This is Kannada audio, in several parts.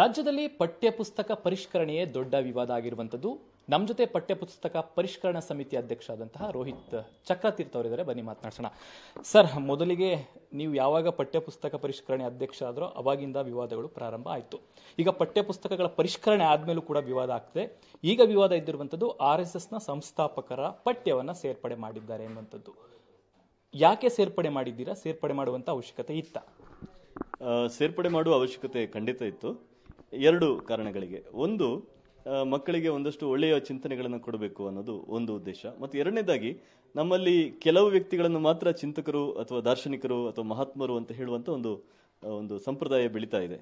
ರಾಜ್ಯದಲ್ಲಿ ಪಠ್ಯಪುಸ್ತಕ ಪರಿಷ್ಕರಣೆಯೇ ದೊಡ್ಡ ವಿವಾದ ಆಗಿರುವಂಥದ್ದು ನಮ್ಮ ಜೊತೆ ಪಠ್ಯಪುಸ್ತಕ ಪರಿಷ್ಕರಣಾ ಸಮಿತಿ ಅಧ್ಯಕ್ಷ ಆದಂತಹ ರೋಹಿತ್ ಚಕ್ರತೀರ್ಥ ಅವರಿದ್ದಾರೆ ಬನ್ನಿ ಮಾತನಾಡಿಸೋಣ ಸರ್ ಮೊದಲಿಗೆ ನೀವು ಯಾವಾಗ ಪಠ್ಯಪುಸ್ತಕ ಪರಿಷ್ಕರಣೆ ಅಧ್ಯಕ್ಷ ಆದರೂ ಅವಾಗಿಂದ ವಿವಾದಗಳು ಪ್ರಾರಂಭ ಆಯಿತು ಈಗ ಪಠ್ಯಪುಸ್ತಕಗಳ ಪರಿಷ್ಕರಣೆ ಆದಮೇಲೂ ಕೂಡ ವಿವಾದ ಆಗ್ತದೆ ಈಗ ವಿವಾದ ಇದ್ದಿರುವಂಥದ್ದು ಆರ್ ಎಸ್ ಎಸ್ನ ಸಂಸ್ಥಾಪಕರ ಪಠ್ಯವನ್ನು ಸೇರ್ಪಡೆ ಮಾಡಿದ್ದಾರೆ ಎನ್ನುವಂಥದ್ದು ಯಾಕೆ ಸೇರ್ಪಡೆ ಮಾಡಿದ್ದೀರಾ ಸೇರ್ಪಡೆ ಮಾಡುವಂಥ ಅವಶ್ಯಕತೆ ಇತ್ತ ಸೇರ್ಪಡೆ ಮಾಡುವ ಅವಶ್ಯಕತೆ ಖಂಡಿತ ಇತ್ತು ಎರಡು ಕಾರಣಗಳಿಗೆ ಒಂದು ಮಕ್ಕಳಿಗೆ ಒಂದಷ್ಟು ಒಳ್ಳೆಯ ಚಿಂತನೆಗಳನ್ನು ಕೊಡಬೇಕು ಅನ್ನೋದು ಒಂದು ಉದ್ದೇಶ ಮತ್ತು ಎರಡನೇದಾಗಿ ನಮ್ಮಲ್ಲಿ ಕೆಲವು ವ್ಯಕ್ತಿಗಳನ್ನು ಮಾತ್ರ ಚಿಂತಕರು ಅಥವಾ ದಾರ್ಶನಿಕರು ಅಥವಾ ಮಹಾತ್ಮರು ಅಂತ ಹೇಳುವಂಥ ಒಂದು ಒಂದು ಸಂಪ್ರದಾಯ ಬೆಳೀತಾ ಇದೆ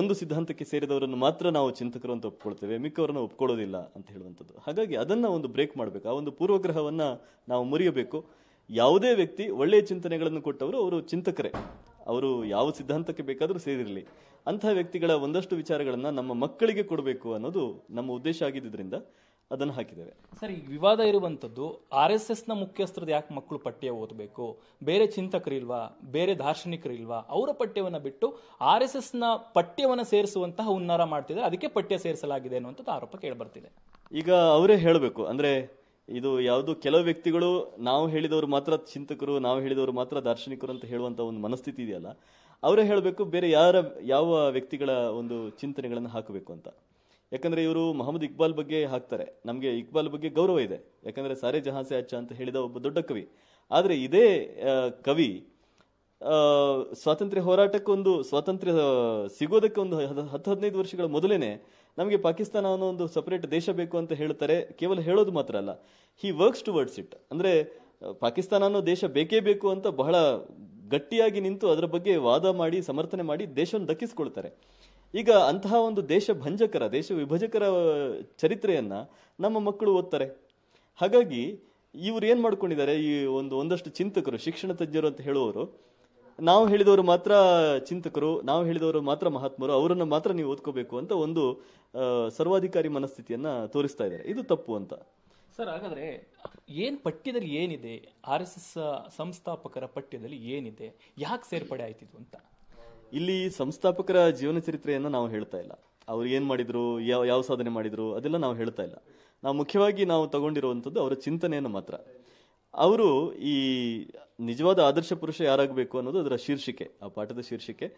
ಒಂದು ಸಿದ್ಧಾಂತಕ್ಕೆ ಸೇರಿದವರನ್ನು ಮಾತ್ರ ನಾವು ಚಿಂತಕರು ಅಂತ ಒಪ್ಕೊಳ್ತೇವೆ ಮಿಕ್ಕವರನ್ನು ಒಪ್ಕೊಳ್ಳೋದಿಲ್ಲ ಅಂತ ಹೇಳುವಂಥದ್ದು ಹಾಗಾಗಿ ಅದನ್ನು ಒಂದು ಬ್ರೇಕ್ ಮಾಡಬೇಕು ಆ ಒಂದು ಪೂರ್ವಗ್ರಹವನ್ನು ನಾವು ಮುರಿಯಬೇಕು ಯಾವುದೇ ವ್ಯಕ್ತಿ ಒಳ್ಳೆಯ ಚಿಂತನೆಗಳನ್ನು ಕೊಟ್ಟವರು ಅವರು ಚಿಂತಕರೇ ಅವರು ಯಾವ ಸಿದ್ಧಾಂತಕ್ಕೆ ಬೇಕಾದರೂ ಸೇರಿರಲಿ ಅಂಥ ವ್ಯಕ್ತಿಗಳ ಒಂದಷ್ಟು ವಿಚಾರಗಳನ್ನು ನಮ್ಮ ಮಕ್ಕಳಿಗೆ ಕೊಡಬೇಕು ಅನ್ನೋದು ನಮ್ಮ ಉದ್ದೇಶ ಆಗಿದ್ದರಿಂದ ಅದನ್ನು ಹಾಕಿದ್ದೇವೆ ಸರ್ ಈಗ ವಿವಾದ ಇರುವಂಥದ್ದು ಆರ್ ಎಸ್ ಎಸ್ನ ಮುಖ್ಯಸ್ಥರದ್ದು ಯಾಕೆ ಮಕ್ಕಳು ಪಠ್ಯ ಓದಬೇಕು ಬೇರೆ ಚಿಂತಕರಿಲ್ವಾ ಬೇರೆ ದಾರ್ಶನಿಕರಿಲ್ವಾ ಅವರ ಪಠ್ಯವನ್ನು ಬಿಟ್ಟು ಆರ್ ಎಸ್ ಎಸ್ನ ಪಠ್ಯವನ್ನು ಸೇರಿಸುವಂತಹ ಹುನ್ನಾರ ಮಾಡ್ತಿದ್ದಾರೆ ಅದಕ್ಕೆ ಪಠ್ಯ ಸೇರಿಸಲಾಗಿದೆ ಅನ್ನುವಂಥದ್ದು ಆರೋಪ ಕೇಳಿಬರ್ತಿದೆ ಈಗ ಅವರೇ ಹೇಳಬೇಕು ಅಂದರೆ ಇದು ಯಾವುದು ಕೆಲವು ವ್ಯಕ್ತಿಗಳು ನಾವು ಹೇಳಿದವರು ಮಾತ್ರ ಚಿಂತಕರು ನಾವು ಹೇಳಿದವರು ಮಾತ್ರ ದಾರ್ಶನಿಕರು ಅಂತ ಹೇಳುವಂಥ ಒಂದು ಮನಸ್ಥಿತಿ ಇದೆಯಲ್ಲ ಅವರೇ ಹೇಳಬೇಕು ಬೇರೆ ಯಾರ ಯಾವ ವ್ಯಕ್ತಿಗಳ ಒಂದು ಚಿಂತನೆಗಳನ್ನು ಹಾಕಬೇಕು ಅಂತ ಯಾಕಂದರೆ ಇವರು ಮೊಹಮ್ಮದ್ ಇಕ್ಬಾಲ್ ಬಗ್ಗೆ ಹಾಕ್ತಾರೆ ನಮಗೆ ಇಕ್ಬಾಲ್ ಬಗ್ಗೆ ಗೌರವ ಇದೆ ಯಾಕಂದರೆ ಸಾರೆ ಜಹಾಸೆ ಅಚ್ಚ ಅಂತ ಹೇಳಿದ ಒಬ್ಬ ದೊಡ್ಡ ಕವಿ ಆದರೆ ಇದೇ ಕವಿ ಸ್ವಾತಂತ್ರ್ಯ ಹೋರಾಟಕ್ಕೊಂದು ಒಂದು ಸ್ವಾತಂತ್ರ್ಯ ಸಿಗೋದಕ್ಕೆ ಒಂದು ಹತ್ತು ಹದಿನೈದು ವರ್ಷಗಳ ಮೊದಲೇ ನಮಗೆ ಪಾಕಿಸ್ತಾನ ಅನ್ನೋ ಒಂದು ಸಪರೇಟ್ ದೇಶ ಬೇಕು ಅಂತ ಹೇಳ್ತಾರೆ ಕೇವಲ ಹೇಳೋದು ಮಾತ್ರ ಅಲ್ಲ he works to words it ಅಂದರೆ ಪಾಕಿಸ್ತಾನ ಅನ್ನೋ ದೇಶ ಬೇಕೇ ಬೇಕು ಅಂತ ಬಹಳ ಗಟ್ಟಿಯಾಗಿ ನಿಂತು ಅದರ ಬಗ್ಗೆ ವಾದ ಮಾಡಿ ಸಮರ್ಥನೆ ಮಾಡಿ ದೇಶವನ್ನು ದಕ್ಕಿಸ್ಕೊಳ್ತಾರೆ ಈಗ ಅಂತಹ ಒಂದು ದೇಶ ಭಂಜಕರ ದೇಶ ವಿಭಜಕರ ಚರಿತ್ರೆಯನ್ನ ನಮ್ಮ ಮಕ್ಕಳು ಓದ್ತಾರೆ ಹಾಗಾಗಿ ಇವರು ಏನು ಮಾಡ್ಕೊಂಡಿದ್ದಾರೆ ಈ ಒಂದು ಒಂದಷ್ಟು ಚಿಂತಕರು ಶಿಕ್ಷಣ ತಜ್ಞರು ಅಂತ ಹೇಳುವವರು ನಾವು ಹೇಳಿದವರು ಮಾತ್ರ ಚಿಂತಕರು ನಾವು ಹೇಳಿದವರು ಮಾತ್ರ ಮಹಾತ್ಮರು ಅವರನ್ನು ಮಾತ್ರ ನೀವು ಓದ್ಕೋಬೇಕು ಅಂತ ಒಂದು ಸರ್ವಾಧಿಕಾರಿ ಮನಸ್ಥಿತಿಯನ್ನ ತೋರಿಸ್ತಾ ಇದ್ದಾರೆ ಇದು ತಪ್ಪು ಅಂತ ಸರ್ ಹಾಗಾದರೆ ಏನು ಪಠ್ಯದಲ್ಲಿ ಏನಿದೆ ಆರ್ ಎಸ್ ಎಸ್ ಸಂಸ್ಥಾಪಕರ ಪಠ್ಯದಲ್ಲಿ ಏನಿದೆ ಯಾಕೆ ಸೇರ್ಪಡೆ ಆಯ್ತಿದ್ರು ಅಂತ ಇಲ್ಲಿ ಸಂಸ್ಥಾಪಕರ ಜೀವನ ಚರಿತ್ರೆಯನ್ನು ನಾವು ಹೇಳ್ತಾ ಇಲ್ಲ ಅವ್ರು ಏನು ಮಾಡಿದ್ರು ಯಾವ ಯಾವ ಸಾಧನೆ ಮಾಡಿದ್ರು ಅದೆಲ್ಲ ನಾವು ಹೇಳ್ತಾ ಇಲ್ಲ ನಾವು ಮುಖ್ಯವಾಗಿ ನಾವು ತಗೊಂಡಿರುವಂಥದ್ದು ಅವರ ಚಿಂತನೆಯನ್ನು ಮಾತ್ರ ಅವರು ಈ ನಿಜವಾದ ಆದರ್ಶ ಪುರುಷ ಯಾರಾಗಬೇಕು ಅನ್ನೋದು ಅದರ ಶೀರ್ಷಿಕೆ ಆ ಪಾಠದ ಶೀರ್ಷಿಕೆ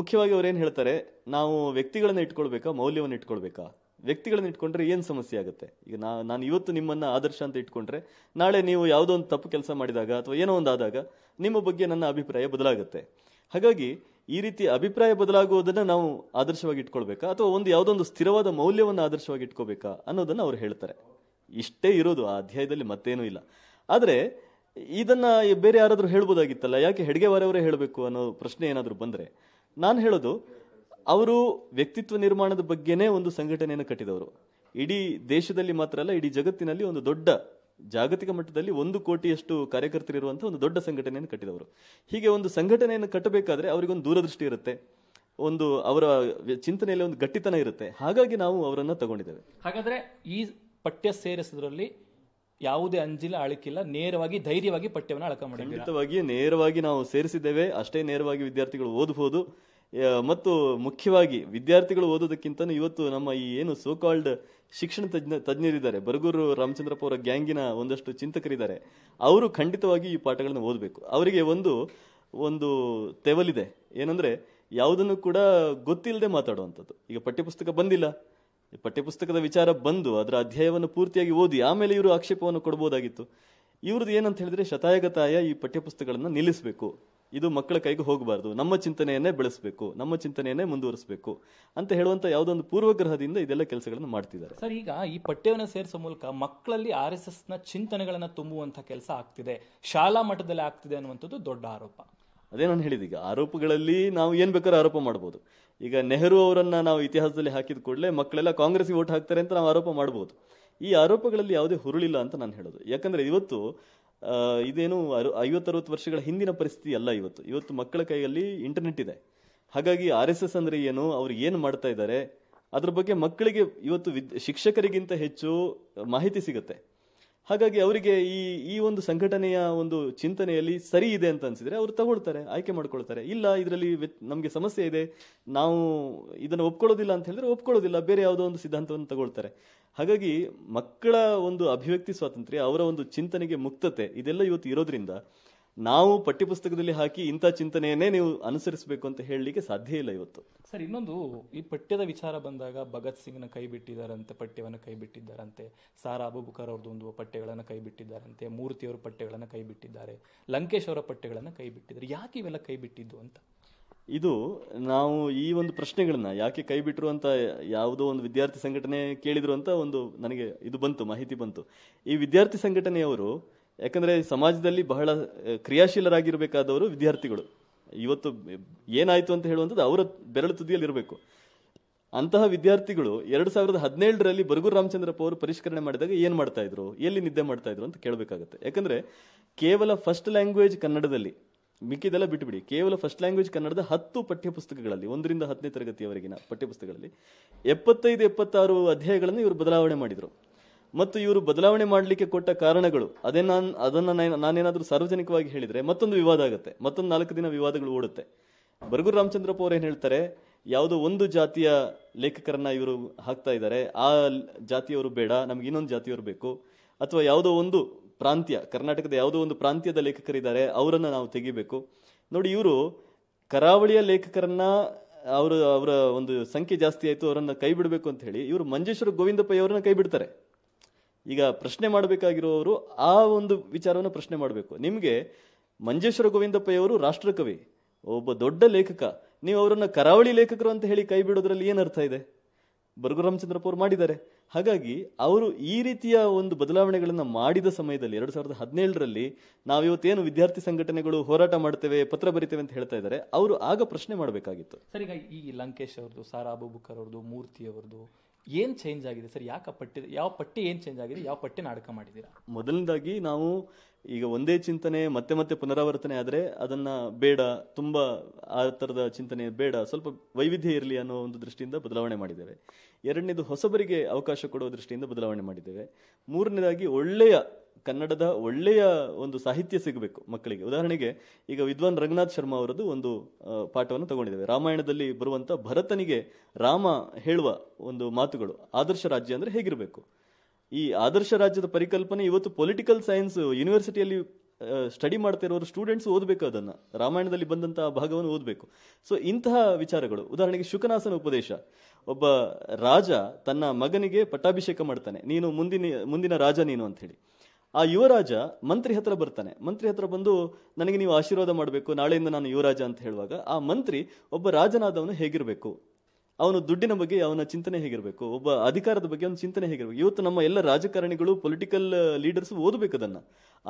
ಮುಖ್ಯವಾಗಿ ಅವ್ರು ಏನು ಹೇಳ್ತಾರೆ ನಾವು ವ್ಯಕ್ತಿಗಳನ್ನು ಇಟ್ಕೊಳ್ಬೇಕಾ ಮೌಲ್ಯವನ್ನು ಇಟ್ಕೊಳ್ಬೇಕಾ ವ್ಯಕ್ತಿಗಳನ್ನ ಇಟ್ಕೊಂಡ್ರೆ ಏನು ಸಮಸ್ಯೆ ಆಗುತ್ತೆ ಈಗ ನಾ ನಾನು ಇವತ್ತು ನಿಮ್ಮನ್ನು ಆದರ್ಶ ಅಂತ ಇಟ್ಕೊಂಡ್ರೆ ನಾಳೆ ನೀವು ಯಾವುದೋ ಒಂದು ತಪ್ಪು ಕೆಲಸ ಮಾಡಿದಾಗ ಅಥವಾ ಏನೋ ಒಂದು ಆದಾಗ ನಿಮ್ಮ ಬಗ್ಗೆ ನನ್ನ ಅಭಿಪ್ರಾಯ ಬದಲಾಗುತ್ತೆ ಹಾಗಾಗಿ ಈ ರೀತಿ ಅಭಿಪ್ರಾಯ ಬದಲಾಗುವುದನ್ನು ನಾವು ಆದರ್ಶವಾಗಿ ಇಟ್ಕೊಳ್ಬೇಕಾ ಅಥವಾ ಒಂದು ಯಾವುದೊಂದು ಸ್ಥಿರವಾದ ಮೌಲ್ಯವನ್ನು ಆದರ್ಶವಾಗಿ ಇಟ್ಕೋಬೇಕಾ ಅನ್ನೋದನ್ನು ಅವರು ಹೇಳ್ತಾರೆ ಇಷ್ಟೇ ಇರೋದು ಆ ಅಧ್ಯಾಯದಲ್ಲಿ ಮತ್ತೇನೂ ಇಲ್ಲ ಆದರೆ ಇದನ್ನು ಬೇರೆ ಯಾರಾದರೂ ಹೇಳ್ಬೋದಾಗಿತ್ತಲ್ಲ ಯಾಕೆ ಹೆಡ್ಗೆ ಹೇಳಬೇಕು ಅನ್ನೋ ಪ್ರಶ್ನೆ ಏನಾದರೂ ಬಂದರೆ ನಾನು ಹೇಳೋದು ಅವರು ವ್ಯಕ್ತಿತ್ವ ನಿರ್ಮಾಣದ ಬಗ್ಗೆನೇ ಒಂದು ಸಂಘಟನೆಯನ್ನು ಕಟ್ಟಿದವರು ಇಡೀ ದೇಶದಲ್ಲಿ ಮಾತ್ರ ಅಲ್ಲ ಇಡೀ ಜಗತ್ತಿನಲ್ಲಿ ಒಂದು ದೊಡ್ಡ ಜಾಗತಿಕ ಮಟ್ಟದಲ್ಲಿ ಒಂದು ಕೋಟಿಯಷ್ಟು ಕಾರ್ಯಕರ್ತರಿರುವಂತಹ ಒಂದು ದೊಡ್ಡ ಸಂಘಟನೆಯನ್ನು ಕಟ್ಟಿದವರು ಹೀಗೆ ಒಂದು ಸಂಘಟನೆಯನ್ನು ಕಟ್ಟಬೇಕಾದ್ರೆ ಅವರಿಗೊಂದು ದೂರದೃಷ್ಟಿ ಇರುತ್ತೆ ಒಂದು ಅವರ ಚಿಂತನೆಯಲ್ಲಿ ಒಂದು ಗಟ್ಟಿತನ ಇರುತ್ತೆ ಹಾಗಾಗಿ ನಾವು ಅವರನ್ನ ತಗೊಂಡಿದ್ದೇವೆ ಹಾಗಾದ್ರೆ ಈ ಪಠ್ಯ ಸೇರಿಸಿದ್ರಲ್ಲಿ ಯಾವುದೇ ಅಂಜಿಲ ಅಳಕಿಲ್ಲ ನೇರವಾಗಿ ಧೈರ್ಯವಾಗಿ ಪಠ್ಯವನ್ನು ಅಳಕ ಮಾಡಿ ಖಂಡಿತವಾಗಿ ನೇರವಾಗಿ ನಾವು ಸೇರಿಸಿದ್ದೇವೆ ಅಷ್ಟೇ ನೇರವಾಗಿ ವಿದ್ಯಾರ್ಥಿಗಳು ಓದಬಹುದು ಮತ್ತು ಮುಖ್ಯವಾಗಿ ವಿದ್ಯಾರ್ಥಿಗಳು ಓದೋದಕ್ಕಿಂತನೂ ಇವತ್ತು ನಮ್ಮ ಈ ಏನು ಸೋಕಾಲ್ಡ್ ಶಿಕ್ಷಣ ತಜ್ಞ ತಜ್ಞರಿದ್ದಾರೆ ಬರಗೂರು ರಾಮಚಂದ್ರಪ್ಪ ಅವರ ಗ್ಯಾಂಗಿನ ಒಂದಷ್ಟು ಚಿಂತಕರಿದ್ದಾರೆ ಅವರು ಖಂಡಿತವಾಗಿ ಈ ಪಾಠಗಳನ್ನು ಓದಬೇಕು ಅವರಿಗೆ ಒಂದು ಒಂದು ತೆವಲಿದೆ ಏನಂದರೆ ಯಾವುದನ್ನು ಕೂಡ ಗೊತ್ತಿಲ್ಲದೆ ಮಾತಾಡುವಂಥದ್ದು ಈಗ ಪಠ್ಯಪುಸ್ತಕ ಬಂದಿಲ್ಲ ಪಠ್ಯಪುಸ್ತಕದ ವಿಚಾರ ಬಂದು ಅದರ ಅಧ್ಯಾಯವನ್ನು ಪೂರ್ತಿಯಾಗಿ ಓದಿ ಆಮೇಲೆ ಇವರು ಆಕ್ಷೇಪವನ್ನು ಕೊಡ್ಬೋದಾಗಿತ್ತು ಇವ್ರದ್ದು ಏನಂತ ಹೇಳಿದ್ರೆ ಶತಾಯಗತಾಯ ಈ ಪಠ್ಯಪುಸ್ತಕಗಳನ್ನು ನಿಲ್ಲಿಸಬೇಕು ಇದು ಮಕ್ಕಳ ಕೈಗೆ ಹೋಗಬಾರ್ದು ನಮ್ಮ ಚಿಂತನೆಯನ್ನೇ ಬೆಳೆಸಬೇಕು ನಮ್ಮ ಚಿಂತನೆಯನ್ನೇ ಮುಂದುವರಿಸಬೇಕು ಅಂತ ಹೇಳುವಂತ ಯಾವುದೊಂದು ಪೂರ್ವಗ್ರಹದಿಂದ ಇದೆಲ್ಲ ಕೆಲಸಗಳನ್ನು ಮಾಡ್ತಿದ್ದಾರೆ ಸರ್ ಈಗ ಈ ಪಠ್ಯವನ್ನು ಸೇರಿಸೋ ಮೂಲಕ ಮಕ್ಕಳಲ್ಲಿ ಆರ್ ಎಸ್ ಎಸ್ ನ ಚಿಂತನೆಗಳನ್ನ ತುಂಬುವಂತ ಕೆಲಸ ಆಗ್ತಿದೆ ಶಾಲಾ ಮಟ್ಟದಲ್ಲಿ ಆಗ್ತಿದೆ ಅನ್ನುವಂಥದ್ದು ದೊಡ್ಡ ಆರೋಪ ಅದೇ ನಾನು ಹೇಳಿದೀಗ ಈಗ ಆರೋಪಗಳಲ್ಲಿ ನಾವು ಏನ್ ಬೇಕಾದ್ರೂ ಆರೋಪ ಮಾಡಬಹುದು ಈಗ ನೆಹರು ಅವರನ್ನ ನಾವು ಇತಿಹಾಸದಲ್ಲಿ ಹಾಕಿದ ಕೂಡಲೇ ಮಕ್ಕಳೆಲ್ಲ ಕಾಂಗ್ರೆಸ್ಗೆ ವೋಟ್ ಹಾಕ್ತಾರೆ ಅಂತ ನಾವು ಆರೋಪ ಮಾಡಬಹುದು ಈ ಆರೋಪಗಳಲ್ಲಿ ಯಾವುದೇ ಹುರುಳಿಲ್ಲ ಅಂತ ನಾನು ಹೇಳೋದು ಯಾಕಂದ್ರೆ ಇವತ್ತು ಇದೇನು ಅರು ಐವತ್ತರವತ್ತು ವರ್ಷಗಳ ಹಿಂದಿನ ಪರಿಸ್ಥಿತಿ ಅಲ್ಲ ಇವತ್ತು ಇವತ್ತು ಮಕ್ಕಳ ಕೈಯಲ್ಲಿ ಇಂಟರ್ನೆಟ್ ಇದೆ ಹಾಗಾಗಿ ಆರ್ ಎಸ್ ಎಸ್ ಅಂದರೆ ಏನು ಅವ್ರು ಏನು ಮಾಡ್ತಾ ಇದ್ದಾರೆ ಅದ್ರ ಬಗ್ಗೆ ಮಕ್ಕಳಿಗೆ ಇವತ್ತು ವಿದ್ ಶಿಕ್ಷಕರಿಗಿಂತ ಹೆಚ್ಚು ಮಾಹಿತಿ ಸಿಗುತ್ತೆ ಹಾಗಾಗಿ ಅವರಿಗೆ ಈ ಈ ಒಂದು ಸಂಘಟನೆಯ ಒಂದು ಚಿಂತನೆಯಲ್ಲಿ ಸರಿ ಇದೆ ಅಂತ ಅನ್ಸಿದ್ರೆ ಅವರು ತಗೊಳ್ತಾರೆ ಆಯ್ಕೆ ಮಾಡ್ಕೊಳ್ತಾರೆ ಇಲ್ಲ ಇದರಲ್ಲಿ ನಮಗೆ ಸಮಸ್ಯೆ ಇದೆ ನಾವು ಇದನ್ನು ಒಪ್ಕೊಳ್ಳೋದಿಲ್ಲ ಅಂತ ಹೇಳಿದ್ರೆ ಒಪ್ಕೊಳ್ಳೋದಿಲ್ಲ ಬೇರೆ ಯಾವುದೋ ಒಂದು ಸಿದ್ಧಾಂತವನ್ನು ತಗೊಳ್ತಾರೆ ಹಾಗಾಗಿ ಮಕ್ಕಳ ಒಂದು ಅಭಿವ್ಯಕ್ತಿ ಸ್ವಾತಂತ್ರ್ಯ ಅವರ ಒಂದು ಚಿಂತನೆಗೆ ಮುಕ್ತತೆ ಇದೆಲ್ಲ ಇವತ್ತು ಇರೋದ್ರಿಂದ ನಾವು ಪಠ್ಯಪುಸ್ತಕದಲ್ಲಿ ಹಾಕಿ ಇಂಥ ಚಿಂತನೆಯನ್ನೇ ನೀವು ಅನುಸರಿಸಬೇಕು ಅಂತ ಹೇಳಲಿಕ್ಕೆ ಸಾಧ್ಯ ಇಲ್ಲ ಇವತ್ತು ಸರ್ ಇನ್ನೊಂದು ಈ ಪಠ್ಯದ ವಿಚಾರ ಬಂದಾಗ ಭಗತ್ ಸಿಂಗ್ನ ಕೈ ಬಿಟ್ಟಿದ್ದಾರಂತೆ ಪಠ್ಯವನ್ನು ಕೈ ಬಿಟ್ಟಿದ್ದಾರಂತೆ ಸಾರಾ ಅಬುಬುಕರ್ ಅವ್ರದ್ದು ಒಂದು ಪಠ್ಯಗಳನ್ನು ಕೈ ಬಿಟ್ಟಿದ್ದಾರಂತೆ ಅವರ ಪಠ್ಯಗಳನ್ನು ಕೈ ಬಿಟ್ಟಿದ್ದಾರೆ ಲಂಕೇಶ್ ಅವರ ಪಠ್ಯಗಳನ್ನು ಕೈ ಬಿಟ್ಟಿದ್ದಾರೆ ಯಾಕೆ ಇವೆಲ್ಲ ಕೈ ಬಿಟ್ಟಿದ್ದು ಅಂತ ಇದು ನಾವು ಈ ಒಂದು ಪ್ರಶ್ನೆಗಳನ್ನ ಯಾಕೆ ಕೈ ಬಿಟ್ಟರು ಅಂತ ಯಾವುದೋ ಒಂದು ವಿದ್ಯಾರ್ಥಿ ಸಂಘಟನೆ ಕೇಳಿದ್ರು ಅಂತ ಒಂದು ನನಗೆ ಇದು ಬಂತು ಮಾಹಿತಿ ಬಂತು ಈ ವಿದ್ಯಾರ್ಥಿ ಸಂಘಟನೆಯವರು ಯಾಕಂದರೆ ಸಮಾಜದಲ್ಲಿ ಬಹಳ ಕ್ರಿಯಾಶೀಲರಾಗಿರಬೇಕಾದವರು ವಿದ್ಯಾರ್ಥಿಗಳು ಇವತ್ತು ಏನಾಯಿತು ಅಂತ ಹೇಳುವಂಥದ್ದು ಅವರ ಬೆರಳು ಇರಬೇಕು ಅಂತಹ ವಿದ್ಯಾರ್ಥಿಗಳು ಎರಡು ಸಾವಿರದ ಹದಿನೇಳರಲ್ಲಿ ಬರಗೂರ್ ರಾಮಚಂದ್ರಪ್ಪ ಅವರು ಪರಿಷ್ಕರಣೆ ಮಾಡಿದಾಗ ಏನು ಮಾಡ್ತಾ ಇದ್ರು ಎಲ್ಲಿ ನಿದ್ದೆ ಮಾಡ್ತಾ ಇದ್ರು ಅಂತ ಕೇಳಬೇಕಾಗತ್ತೆ ಯಾಕಂದರೆ ಕೇವಲ ಫಸ್ಟ್ ಲ್ಯಾಂಗ್ವೇಜ್ ಕನ್ನಡದಲ್ಲಿ ಮಿಕ್ಕಿದೆಲ್ಲ ಬಿಟ್ಟುಬಿಡಿ ಕೇವಲ ಫಸ್ಟ್ ಲ್ಯಾಂಗ್ವೇಜ್ ಕನ್ನಡದ ಹತ್ತು ಪಠ್ಯಪುಸ್ತಕಗಳಲ್ಲಿ ಒಂದರಿಂದ ಹತ್ತನೇ ತರಗತಿಯವರೆಗಿನ ಪಠ್ಯಪುಸ್ತಕಗಳಲ್ಲಿ ಎಪ್ಪತ್ತೈದು ಎಪ್ಪತ್ತಾರು ಅಧ್ಯಾಯಗಳನ್ನು ಇವರು ಬದಲಾವಣೆ ಮಾಡಿದರು ಮತ್ತು ಇವರು ಬದಲಾವಣೆ ಮಾಡಲಿಕ್ಕೆ ಕೊಟ್ಟ ಕಾರಣಗಳು ಅದೇ ನಾನು ಅದನ್ನು ನಾನೇನಾದರೂ ಸಾರ್ವಜನಿಕವಾಗಿ ಹೇಳಿದರೆ ಮತ್ತೊಂದು ವಿವಾದ ಆಗುತ್ತೆ ಮತ್ತೊಂದು ನಾಲ್ಕು ದಿನ ವಿವಾದಗಳು ಓಡುತ್ತೆ ಬರಗೂರು ರಾಮಚಂದ್ರಪ್ಪ ಅವರು ಏನು ಹೇಳ್ತಾರೆ ಯಾವುದೋ ಒಂದು ಜಾತಿಯ ಲೇಖಕರನ್ನ ಇವರು ಹಾಕ್ತಾ ಇದ್ದಾರೆ ಆ ಜಾತಿಯವರು ಬೇಡ ನಮ್ಗೆ ಇನ್ನೊಂದು ಜಾತಿಯವರು ಬೇಕು ಅಥವಾ ಯಾವುದೋ ಒಂದು ಪ್ರಾಂತ್ಯ ಕರ್ನಾಟಕದ ಯಾವುದೋ ಒಂದು ಪ್ರಾಂತ್ಯದ ಲೇಖಕರಿದ್ದಾರೆ ಅವರನ್ನು ನಾವು ತೆಗಿಬೇಕು ನೋಡಿ ಇವರು ಕರಾವಳಿಯ ಲೇಖಕರನ್ನ ಅವರು ಅವರ ಒಂದು ಸಂಖ್ಯೆ ಜಾಸ್ತಿ ಆಯಿತು ಅವರನ್ನು ಕೈ ಬಿಡಬೇಕು ಅಂತ ಹೇಳಿ ಇವರು ಮಂಜೇಶ್ವರ ಗೋವಿಂದಪ್ಪ ಅವರನ್ನ ಕೈ ಬಿಡ್ತಾರೆ ಈಗ ಪ್ರಶ್ನೆ ಮಾಡಬೇಕಾಗಿರೋರು ಆ ಒಂದು ವಿಚಾರವನ್ನು ಪ್ರಶ್ನೆ ಮಾಡಬೇಕು ನಿಮಗೆ ಮಂಜೇಶ್ವರ ಗೋವಿಂದಪ್ಪಯ್ಯವರು ರಾಷ್ಟ್ರಕವಿ ಒಬ್ಬ ದೊಡ್ಡ ಲೇಖಕ ನೀವು ಅವರನ್ನು ಕರಾವಳಿ ಲೇಖಕರು ಅಂತ ಹೇಳಿ ಕೈ ಬಿಡೋದ್ರಲ್ಲಿ ಅರ್ಥ ಇದೆ ಬರಗು ರಾಮಚಂದ್ರಪ್ಪ ಅವರು ಮಾಡಿದ್ದಾರೆ ಹಾಗಾಗಿ ಅವರು ಈ ರೀತಿಯ ಒಂದು ಬದಲಾವಣೆಗಳನ್ನು ಮಾಡಿದ ಸಮಯದಲ್ಲಿ ಎರಡು ಸಾವಿರದ ಹದಿನೇಳರಲ್ಲಿ ನಾವಿವತ್ತೇನು ವಿದ್ಯಾರ್ಥಿ ಸಂಘಟನೆಗಳು ಹೋರಾಟ ಮಾಡ್ತೇವೆ ಪತ್ರ ಬರಿತೇವೆ ಅಂತ ಹೇಳ್ತಾ ಇದ್ದಾರೆ ಅವರು ಆಗ ಪ್ರಶ್ನೆ ಮಾಡಬೇಕಾಗಿತ್ತು ಸರಿ ಈಗ ಈ ಲಂಕೇಶ್ ಅವ್ರದ್ದು ಸಾರಾ ಅಬುಬುಕರ್ ಅವ್ರದ್ದು ಮೂರ್ತಿ ಅವ್ರದ್ದು ಏನು ಚೇಂಜ್ ಆಗಿದೆ ಸರ್ ಯಾಕೆ ಪಟ್ಟಿ ಯಾವ ಪಟ್ಟಿ ಏನು ಚೇಂಜ್ ಆಗಿದೆ ಯಾವ ಪಟ್ಟಿ ನಾಟಕ ಮಾಡಿದ್ದೀರಾ ಮೊದಲನೇದಾಗಿ ನಾವು ಈಗ ಒಂದೇ ಚಿಂತನೆ ಮತ್ತೆ ಮತ್ತೆ ಪುನರಾವರ್ತನೆ ಆದರೆ ಅದನ್ನು ಬೇಡ ತುಂಬ ಆ ಥರದ ಚಿಂತನೆ ಬೇಡ ಸ್ವಲ್ಪ ವೈವಿಧ್ಯ ಇರಲಿ ಅನ್ನೋ ಒಂದು ದೃಷ್ಟಿಯಿಂದ ಬದಲಾವಣೆ ಮಾಡಿದ್ದೇವೆ ಎರಡನೇದು ಹೊಸಬರಿಗೆ ಅವಕಾಶ ಕೊಡುವ ದೃಷ್ಟಿಯಿಂದ ಬದಲಾವಣೆ ಮಾಡಿದ್ದೇವೆ ಮೂರನೇದಾಗಿ ಒಳ್ಳೆಯ ಕನ್ನಡದ ಒಳ್ಳೆಯ ಒಂದು ಸಾಹಿತ್ಯ ಸಿಗಬೇಕು ಮಕ್ಕಳಿಗೆ ಉದಾಹರಣೆಗೆ ಈಗ ವಿದ್ವಾನ್ ರಂಗನಾಥ್ ಶರ್ಮಾ ಅವರದ್ದು ಒಂದು ಪಾಠವನ್ನು ತಗೊಂಡಿದ್ದೇವೆ ರಾಮಾಯಣದಲ್ಲಿ ಬರುವಂಥ ಭರತನಿಗೆ ರಾಮ ಹೇಳುವ ಒಂದು ಮಾತುಗಳು ಆದರ್ಶ ರಾಜ್ಯ ಅಂದರೆ ಹೇಗಿರಬೇಕು ಈ ಆದರ್ಶ ರಾಜ್ಯದ ಪರಿಕಲ್ಪನೆ ಇವತ್ತು ಪೊಲಿಟಿಕಲ್ ಸೈನ್ಸ್ ಯೂನಿವರ್ಸಿಟಿಯಲ್ಲಿ ಸ್ಟಡಿ ಮಾಡ್ತಾ ಇರೋರು ಸ್ಟೂಡೆಂಟ್ಸ್ ಓದಬೇಕು ಅದನ್ನು ರಾಮಾಯಣದಲ್ಲಿ ಬಂದಂತಹ ಭಾಗವನ್ನು ಓದಬೇಕು ಸೊ ಇಂತಹ ವಿಚಾರಗಳು ಉದಾಹರಣೆಗೆ ಶುಕನಾಸನ ಉಪದೇಶ ಒಬ್ಬ ರಾಜ ತನ್ನ ಮಗನಿಗೆ ಪಟ್ಟಾಭಿಷೇಕ ಮಾಡ್ತಾನೆ ನೀನು ಮುಂದಿನ ಮುಂದಿನ ರಾಜ ನೀನು ಅಂತ ಹೇಳಿ ಆ ಯುವರಾಜ ಮಂತ್ರಿ ಹತ್ರ ಬರ್ತಾನೆ ಮಂತ್ರಿ ಹತ್ರ ಬಂದು ನನಗೆ ನೀವು ಆಶೀರ್ವಾದ ಮಾಡಬೇಕು ನಾಳೆಯಿಂದ ನಾನು ಯುವರಾಜ ಅಂತ ಹೇಳುವಾಗ ಆ ಮಂತ್ರಿ ಒಬ್ಬ ರಾಜನಾದವನು ಹೇಗಿರಬೇಕು ಅವನು ದುಡ್ಡಿನ ಬಗ್ಗೆ ಅವನ ಚಿಂತನೆ ಹೇಗಿರಬೇಕು ಒಬ್ಬ ಅಧಿಕಾರದ ಬಗ್ಗೆ ಅವನ ಚಿಂತನೆ ಹೇಗಿರಬೇಕು ಇವತ್ತು ನಮ್ಮ ಎಲ್ಲ ರಾಜಕಾರಣಿಗಳು ಪೊಲಿಟಿಕಲ್ ಲೀಡರ್ಸ್ ಓದಬೇಕು ಅದನ್ನ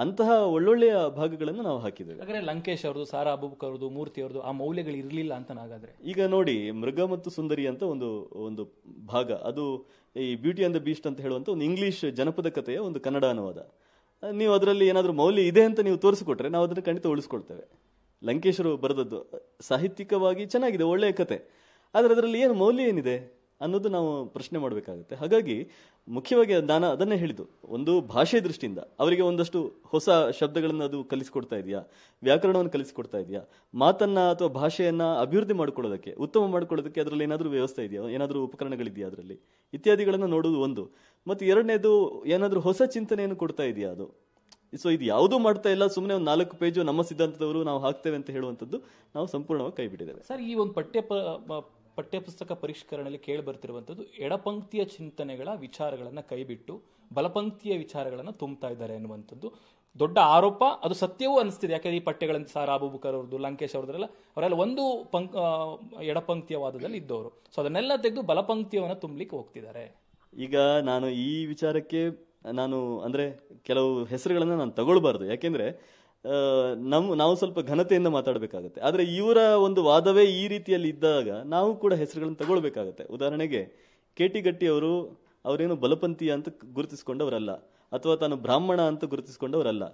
ಅಂತಹ ಒಳ್ಳೊಳ್ಳೆಯ ಭಾಗಗಳನ್ನು ನಾವು ಹಾಕಿದ್ದೇವೆ ಹಾಗಾದ್ರೆ ಲಂಕೇಶ್ ಅವರದು ಸಾರಾ ಅಬೂಬಕ್ ಅವರದು ಮೂರ್ತಿ ಅವರದು ಆ ಮೌಲ್ಯಗಳು ಇರಲಿಲ್ಲ ಅಂತ ಈಗ ನೋಡಿ ಮೃಗ ಮತ್ತು ಸುಂದರಿ ಅಂತ ಒಂದು ಒಂದು ಭಾಗ ಅದು ಈ ಬ್ಯೂಟಿ ಆನ್ ದ ಬೀಸ್ಟ್ ಅಂತ ಹೇಳುವಂಥ ಒಂದು ಇಂಗ್ಲಿಷ್ ಜನಪದ ಕಥೆಯ ಒಂದು ಕನ್ನಡ ಅನುವಾದ ನೀವು ಅದರಲ್ಲಿ ಏನಾದರೂ ಮೌಲ್ಯ ಇದೆ ಅಂತ ನೀವು ತೋರಿಸಿಕೊಟ್ರೆ ನಾವು ಅದನ್ನು ಖಂಡಿತ ಉಳಿಸ್ಕೊಳ್ತೇವೆ ಲಂಕೇಶರು ಬರೆದದ್ದು ಸಾಹಿತ್ಯಿಕವಾಗಿ ಚೆನ್ನಾಗಿದೆ ಒಳ್ಳೆಯ ಕತೆ ಆದರೆ ಅದರಲ್ಲಿ ಏನು ಮೌಲ್ಯ ಏನಿದೆ ಅನ್ನೋದು ನಾವು ಪ್ರಶ್ನೆ ಮಾಡಬೇಕಾಗುತ್ತೆ ಹಾಗಾಗಿ ಮುಖ್ಯವಾಗಿ ನಾನು ಅದನ್ನೇ ಹೇಳಿದ್ದು ಒಂದು ಭಾಷೆ ದೃಷ್ಟಿಯಿಂದ ಅವರಿಗೆ ಒಂದಷ್ಟು ಹೊಸ ಶಬ್ದಗಳನ್ನು ಅದು ಕಲಿಸಿಕೊಡ್ತಾ ಇದೆಯಾ ವ್ಯಾಕರಣವನ್ನು ಕಲಿಸಿಕೊಡ್ತಾ ಇದೆಯಾ ಮಾತನ್ನ ಅಥವಾ ಭಾಷೆಯನ್ನ ಅಭಿವೃದ್ಧಿ ಮಾಡ್ಕೊಳ್ಳೋದಕ್ಕೆ ಉತ್ತಮ ಮಾಡ್ಕೊಳ್ಳೋದಕ್ಕೆ ಅದರಲ್ಲಿ ಏನಾದರೂ ವ್ಯವಸ್ಥೆ ಇದೆಯಾ ಏನಾದರೂ ಉಪಕರಣಗಳಿದೆಯಾ ಅದರಲ್ಲಿ ಇತ್ಯಾದಿಗಳನ್ನು ನೋಡುವುದು ಒಂದು ಮತ್ತು ಎರಡನೇದು ಏನಾದರೂ ಹೊಸ ಚಿಂತನೆಯನ್ನು ಕೊಡ್ತಾ ಇದೆಯಾ ಅದು ಸೊ ಇದು ಯಾವುದೂ ಮಾಡ್ತಾ ಇಲ್ಲ ಸುಮ್ಮನೆ ಒಂದು ನಾಲ್ಕು ಪೇಜು ನಮ್ಮ ಸಿದ್ಧಾಂತದವರು ನಾವು ಹಾಕ್ತೇವೆ ಅಂತ ಹೇಳುವಂಥದ್ದು ನಾವು ಸಂಪೂರ್ಣವಾಗಿ ಕೈ ಬಿಟ್ಟಿದ್ದೇವೆ ಸರ್ ಈ ಒಂದು ಪಠ್ಯ ಪಠ್ಯಪುಸ್ತಕ ಪರಿಷ್ಕರಣೆಯಲ್ಲಿ ಕೇಳಿ ಬರ್ತಿರುವಂಥದ್ದು ಎಡಪಂಕ್ತಿಯ ಚಿಂತನೆಗಳ ವಿಚಾರಗಳನ್ನು ಕೈಬಿಟ್ಟು ಬಲಪಂಕ್ತಿಯ ವಿಚಾರಗಳನ್ನು ತುಂಬುತ್ತಾ ಇದ್ದಾರೆ ಅನ್ನುವಂಥದ್ದು ದೊಡ್ಡ ಆರೋಪ ಅದು ಸತ್ಯವೂ ಅನಿಸ್ತಿದೆ ಯಾಕಂದ್ರೆ ಈ ಪಠ್ಯಗಳಂತ ಸಾರ್ ಬುಕರ್ ಅವ್ರದ್ದು ಲಂಕೇಶ್ ಅವ್ರದ್ದೆಲ್ಲ ಅವರೆಲ್ಲ ಒಂದು ಪಂಕ್ ಎಡಪಂಕ್ತಿಯ ವಾದದಲ್ಲಿ ಇದ್ದವರು ಸೊ ಅದನ್ನೆಲ್ಲ ತೆಗೆದು ಬಲಪಂಕ್ತಿಯವನ್ನು ತುಂಬಲಿಕ್ಕೆ ಹೋಗ್ತಿದ್ದಾರೆ ಈಗ ನಾನು ಈ ವಿಚಾರಕ್ಕೆ ನಾನು ಅಂದರೆ ಕೆಲವು ಹೆಸರುಗಳನ್ನು ನಾನು ತಗೊಳ್ಬಾರ್ದು ಯಾಕೆಂದರೆ ನಮ್ ನಾವು ಸ್ವಲ್ಪ ಘನತೆಯಿಂದ ಮಾತಾಡಬೇಕಾಗುತ್ತೆ ಆದರೆ ಇವರ ಒಂದು ವಾದವೇ ಈ ರೀತಿಯಲ್ಲಿ ಇದ್ದಾಗ ನಾವು ಕೂಡ ಹೆಸರುಗಳನ್ನು ತಗೊಳ್ಬೇಕಾಗತ್ತೆ ಉದಾಹರಣೆಗೆ ಕೆ ಟಿ ಗಟ್ಟಿ ಅವರು ಅವರೇನು ಬಲಪಂಥೀಯ ಅಂತ ಗುರುತಿಸಿಕೊಂಡವರಲ್ಲ ಅಥವಾ ತಾನು ಬ್ರಾಹ್ಮಣ ಅಂತ ಗುರುತಿಸಿಕೊಂಡವರಲ್ಲ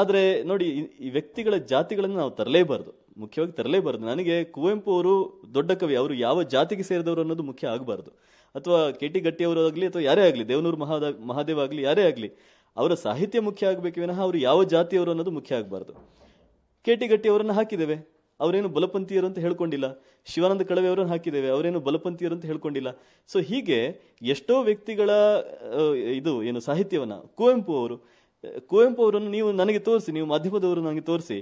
ಆದರೆ ನೋಡಿ ಈ ವ್ಯಕ್ತಿಗಳ ಜಾತಿಗಳನ್ನು ನಾವು ತರಲೇಬಾರ್ದು ಮುಖ್ಯವಾಗಿ ತರಲೇಬಾರ್ದು ನನಗೆ ಕುವೆಂಪು ಅವರು ದೊಡ್ಡ ಕವಿ ಅವರು ಯಾವ ಜಾತಿಗೆ ಸೇರಿದವರು ಅನ್ನೋದು ಮುಖ್ಯ ಆಗಬಾರ್ದು ಅಥವಾ ಕೆ ಟಿ ಆಗಲಿ ಅಥವಾ ಯಾರೇ ಆಗಲಿ ದೇವನೂರು ಮಹಾದ ಮಹಾದೇವ ಆಗಲಿ ಯಾರೇ ಆಗಲಿ ಅವರ ಸಾಹಿತ್ಯ ಮುಖ್ಯ ಆಗಬೇಕು ವಿನಃ ಅವರು ಯಾವ ಜಾತಿಯವರು ಅನ್ನೋದು ಮುಖ್ಯ ಆಗಬಾರ್ದು ಕೆ ಟಿ ಗಟ್ಟಿ ಅವರನ್ನು ಹಾಕಿದ್ದೇವೆ ಅವರೇನು ಬಲಪಂಥೀಯರು ಅಂತ ಹೇಳ್ಕೊಂಡಿಲ್ಲ ಶಿವಾನಂದ ಕಳವೆ ಅವರನ್ನು ಹಾಕಿದ್ದೇವೆ ಅವರೇನು ಬಲಪಂಥೀಯರು ಅಂತ ಹೇಳ್ಕೊಂಡಿಲ್ಲ ಸೊ ಹೀಗೆ ಎಷ್ಟೋ ವ್ಯಕ್ತಿಗಳ ಇದು ಏನು ಸಾಹಿತ್ಯವನ್ನು ಕುವೆಂಪು ಅವರು ಕುವೆಂಪು ಅವರನ್ನು ನೀವು ನನಗೆ ತೋರಿಸಿ ನೀವು ಮಾಧ್ಯಮದವರು ನನಗೆ ತೋರಿಸಿ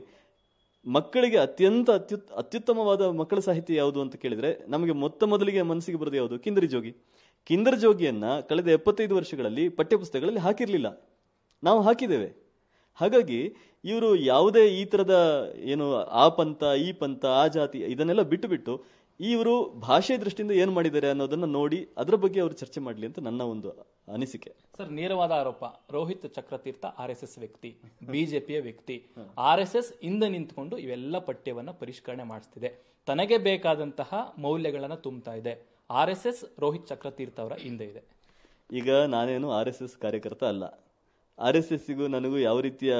ಮಕ್ಕಳಿಗೆ ಅತ್ಯಂತ ಅತ್ಯುತ್ ಅತ್ಯುತ್ತಮವಾದ ಮಕ್ಕಳ ಸಾಹಿತ್ಯ ಯಾವುದು ಅಂತ ಕೇಳಿದರೆ ನಮಗೆ ಮೊತ್ತ ಮೊದಲಿಗೆ ಮನಸ್ಸಿಗೆ ಬರೋದು ಯಾವುದು ಕಿಂದರಿ ಜೋಗಿ ಕಿಂದರ್ ಜೋಗಿಯನ್ನು ಕಳೆದ ಎಪ್ಪತ್ತೈದು ವರ್ಷಗಳಲ್ಲಿ ಪಠ್ಯಪುಸ್ತಕಗಳಲ್ಲಿ ಹಾಕಿರಲಿಲ್ಲ ನಾವು ಹಾಕಿದ್ದೇವೆ ಹಾಗಾಗಿ ಇವರು ಯಾವುದೇ ಈ ಥರದ ಏನು ಆ ಪಂಥ ಈ ಪಂಥ ಆ ಜಾತಿ ಇದನ್ನೆಲ್ಲ ಬಿಟ್ಟು ಬಿಟ್ಟು ಇವರು ಭಾಷೆ ದೃಷ್ಟಿಯಿಂದ ಏನು ಮಾಡಿದ್ದಾರೆ ಅನ್ನೋದನ್ನ ನೋಡಿ ಅದರ ಬಗ್ಗೆ ಅವರು ಚರ್ಚೆ ಮಾಡಲಿ ಅಂತ ನನ್ನ ಒಂದು ಅನಿಸಿಕೆ ಸರ್ ನೇರವಾದ ಆರೋಪ Rohith Chakrathirtha R S S ವ್ಯಕ್ತಿ ಬಿಜೆಪಿಯ ವ್ಯಕ್ತಿ ಆರ್ ಎಸ್ ಎಸ್ ಹಿಂದೆ ನಿಂತ್ಕೊಂಡು ಇವೆಲ್ಲ ಪಠ್ಯವನ್ನ ಪರಿಷ್ಕರಣೆ ಮಾಡಿಸ್ತಿದೆ ತನಗೆ ಬೇಕಾದಂತಹ ಮೌಲ್ಯಗಳನ್ನು ತುಂಬುತ್ತಾ ಇದೆ R S S Rohith Chakrathirtha ಅವರ ಹಿಂದೆ ಇದೆ ಈಗ ನಾನೇನು ಆರ್ ಎಸ್ ಎಸ್ ಕಾರ್ಯಕರ್ತ ಅಲ್ಲ ಆರ್ ಎಸ್ ಎಸ್ಸಿಗೂ ನನಗೂ ಯಾವ ರೀತಿಯ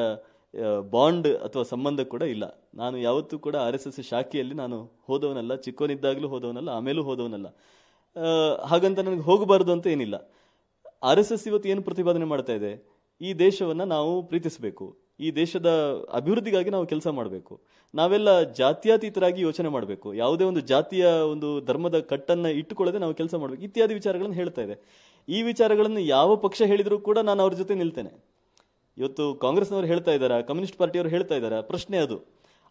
ಬಾಂಡ್ ಅಥವಾ ಸಂಬಂಧ ಕೂಡ ಇಲ್ಲ ನಾನು ಯಾವತ್ತೂ ಕೂಡ ಆರ್ ಎಸ್ ಎಸ್ ಶಾಖೆಯಲ್ಲಿ ನಾನು ಹೋದವನಲ್ಲ ಚಿಕ್ಕವನಿದ್ದಾಗಲೂ ಹೋದವನಲ್ಲ ಆಮೇಲೂ ಹೋದವನಲ್ಲ ಹಾಗಂತ ನನಗೆ ಹೋಗಬಾರ್ದು ಅಂತ ಏನಿಲ್ಲ ಆರ್ ಎಸ್ ಎಸ್ ಇವತ್ತು ಏನು ಪ್ರತಿಪಾದನೆ ಮಾಡ್ತಾ ಇದೆ ಈ ದೇಶವನ್ನು ನಾವು ಪ್ರೀತಿಸಬೇಕು ಈ ದೇಶದ ಅಭಿವೃದ್ಧಿಗಾಗಿ ನಾವು ಕೆಲಸ ಮಾಡಬೇಕು ನಾವೆಲ್ಲ ಜಾತ್ಯಾತೀತರಾಗಿ ಯೋಚನೆ ಮಾಡಬೇಕು ಯಾವುದೇ ಒಂದು ಜಾತಿಯ ಒಂದು ಧರ್ಮದ ಕಟ್ಟನ್ನು ಇಟ್ಟುಕೊಳ್ಳದೆ ನಾವು ಕೆಲಸ ಮಾಡಬೇಕು ಇತ್ಯಾದಿ ವಿಚಾರಗಳನ್ನು ಹೇಳ್ತಾ ಇದೆ ಈ ವಿಚಾರಗಳನ್ನು ಯಾವ ಪಕ್ಷ ಹೇಳಿದರೂ ಕೂಡ ನಾನು ಅವ್ರ ಜೊತೆ ನಿಲ್ತೇನೆ ಇವತ್ತು ಕಾಂಗ್ರೆಸ್ನವರು ಹೇಳ್ತಾ ಇದ್ದಾರೆ ಕಮ್ಯುನಿಸ್ಟ್ ಪಾರ್ಟಿಯವರು ಹೇಳ್ತಾ ಇದ್ದಾರೆ ಪ್ರಶ್ನೆ ಅದು